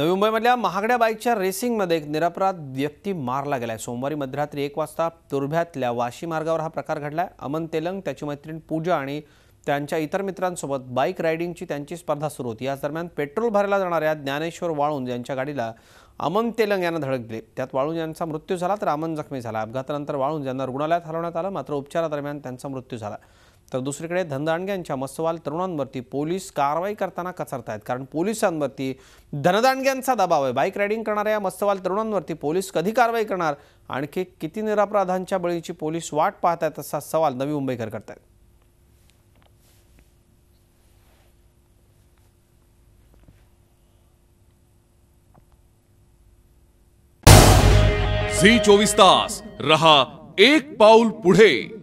नवी मुंबईमधल्या महागड्या बाईकच्या रेसिंगमध्ये एक निरपराध व्यक्ती मारला गेलाय सोमवारी मध्यरात्री एक वाजता तुर्भ्यातल्या वाशी मार्गावर हा प्रकार घडलाय अमन तेलंग त्याची मैत्रीण पूजा आणि त्यांच्या इतर मित्रांसोबत बाईक रायडिंगची त्यांची स्पर्धा सुरू होती याच दरम्यान पेट्रोल भरायला जाणाऱ्या ज्ञानेश्वर वाळून यांच्या गाडीला अमन तेलंग यांना धडक दिली त्यात वाळून यांचा मृत्यू झाला तर अमन जखमी झाला अपघातानंतर वाळून यांना रुग्णालयात हलवण्यात आलं मात्र उपचारादरम्यान त्यांचा मृत्यू झाला तर दुसरीकडे धनदांडग्यांच्या मस्तवाल तरुणांवरती पोलीस कारवाई करताना आहेत कारण पोलिसांवरती धनदांडग्यांचा दबाव आहे बाईक रायडिंग करणाऱ्या मस्तवाल तरुणांवरती पोलीस कधी कारवाई करणार आणखी किती निरापराधांच्या बळीची पोलीस वाट पाहत आहेत असा सवाल नवी मुंबईकर करतायत झी चोवीस तास रहा एक पाऊल पुढे